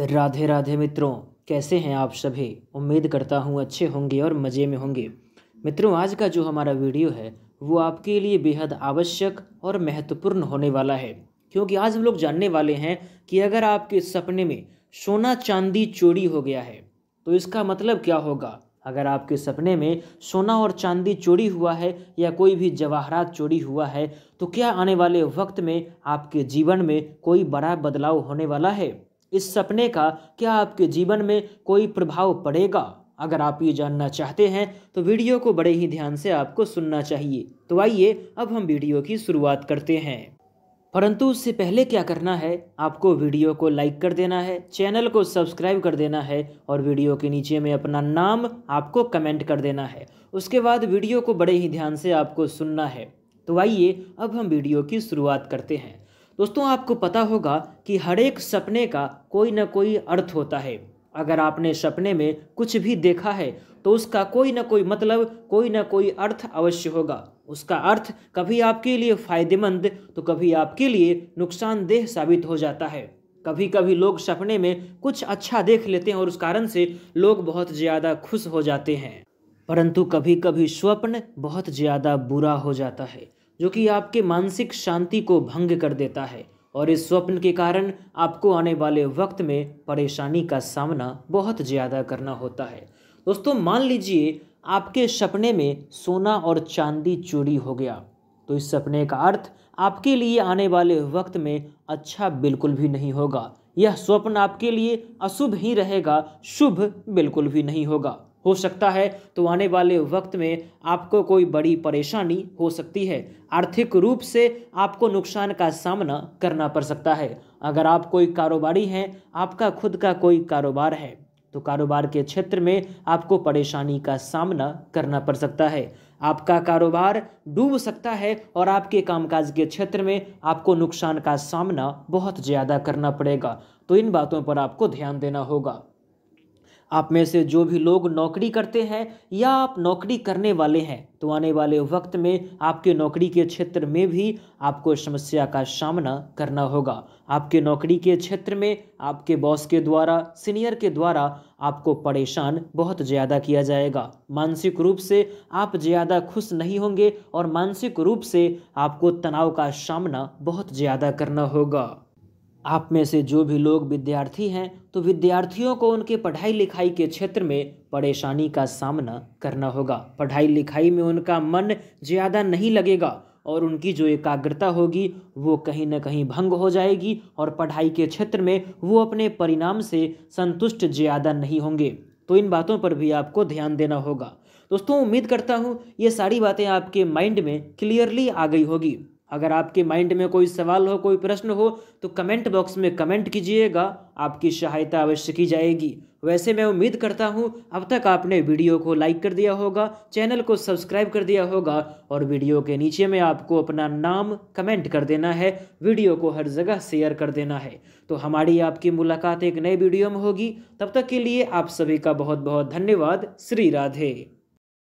राधे राधे मित्रों कैसे हैं आप सभी उम्मीद करता हूँ अच्छे होंगे और मज़े में होंगे मित्रों आज का जो हमारा वीडियो है वो आपके लिए बेहद आवश्यक और महत्वपूर्ण होने वाला है क्योंकि आज हम लोग जानने वाले हैं कि अगर आपके सपने में सोना चांदी चोरी हो गया है तो इसका मतलब क्या होगा अगर आपके सपने में सोना और चांदी चोरी हुआ है या कोई भी जवाहरात चोरी हुआ है तो क्या आने वाले वक्त में आपके जीवन में कोई बड़ा बदलाव होने वाला है इस सपने का क्या आपके जीवन में कोई प्रभाव पड़ेगा अगर आप ये जानना चाहते हैं तो वीडियो को बड़े ही ध्यान से आपको सुनना चाहिए तो आइए अब हम वीडियो की शुरुआत करते हैं परंतु उससे पहले क्या करना है आपको वीडियो को लाइक कर देना है चैनल को सब्सक्राइब कर देना है और वीडियो के नीचे में अपना नाम आपको कमेंट कर देना है उसके बाद वीडियो को बड़े ही ध्यान से आपको सुनना है तो आइए अब हम वीडियो की शुरुआत करते हैं दोस्तों आपको पता होगा कि हर एक सपने का कोई ना कोई अर्थ होता है अगर आपने सपने में कुछ भी देखा है तो उसका कोई ना कोई मतलब कोई ना कोई अर्थ अवश्य होगा उसका अर्थ कभी आपके लिए फ़ायदेमंद तो कभी आपके लिए नुकसानदेह साबित हो जाता है कभी कभी लोग सपने में कुछ अच्छा देख लेते हैं और उस कारण से लोग बहुत ज़्यादा खुश हो जाते हैं परंतु कभी कभी स्वप्न बहुत ज़्यादा बुरा हो जाता है जो कि आपके मानसिक शांति को भंग कर देता है और इस स्वप्न के कारण आपको आने वाले वक्त में परेशानी का सामना बहुत ज़्यादा करना होता है दोस्तों मान लीजिए आपके सपने में सोना और चांदी चोरी हो गया तो इस सपने का अर्थ आपके लिए आने वाले वक्त में अच्छा बिल्कुल भी नहीं होगा यह स्वप्न आपके लिए अशुभ ही रहेगा शुभ बिल्कुल भी नहीं होगा हो सकता है तो आने वाले वक्त में आपको कोई बड़ी परेशानी हो सकती है आर्थिक रूप से आपको नुकसान का सामना करना पड़ सकता है अगर आप कोई कारोबारी हैं आपका खुद का कोई कारोबार है तो कारोबार के क्षेत्र में आपको परेशानी का सामना करना पड़ सकता है आपका कारोबार डूब सकता है और आपके कामकाज के क्षेत्र में आपको नुकसान का सामना बहुत ज़्यादा करना पड़ेगा तो इन बातों पर आपको ध्यान देना होगा आप में से जो भी लोग नौकरी करते हैं या आप नौकरी करने वाले हैं तो आने वाले वक्त में आपके नौकरी के क्षेत्र में भी आपको समस्या का सामना करना होगा आपके नौकरी के क्षेत्र में आपके बॉस के द्वारा सीनियर के द्वारा आपको परेशान बहुत ज़्यादा किया जाएगा मानसिक रूप से आप ज़्यादा खुश नहीं होंगे और मानसिक रूप से आपको तनाव का सामना बहुत ज़्यादा करना होगा आप में से जो भी लोग विद्यार्थी हैं तो विद्यार्थियों को उनके पढ़ाई लिखाई के क्षेत्र में परेशानी का सामना करना होगा पढ़ाई लिखाई में उनका मन ज़्यादा नहीं लगेगा और उनकी जो एकाग्रता होगी वो कहीं ना कहीं भंग हो जाएगी और पढ़ाई के क्षेत्र में वो अपने परिणाम से संतुष्ट ज़्यादा नहीं होंगे तो इन बातों पर भी आपको ध्यान देना होगा दोस्तों उम्मीद करता हूँ ये सारी बातें आपके माइंड में क्लियरली आ गई होगी अगर आपके माइंड में कोई सवाल हो कोई प्रश्न हो तो कमेंट बॉक्स में कमेंट कीजिएगा आपकी सहायता अवश्य की जाएगी वैसे मैं उम्मीद करता हूँ अब तक आपने वीडियो को लाइक कर दिया होगा चैनल को सब्सक्राइब कर दिया होगा और वीडियो के नीचे में आपको अपना नाम कमेंट कर देना है वीडियो को हर जगह शेयर कर देना है तो हमारी आपकी मुलाकात एक नए वीडियो में होगी तब तक के लिए आप सभी का बहुत बहुत धन्यवाद श्री राधे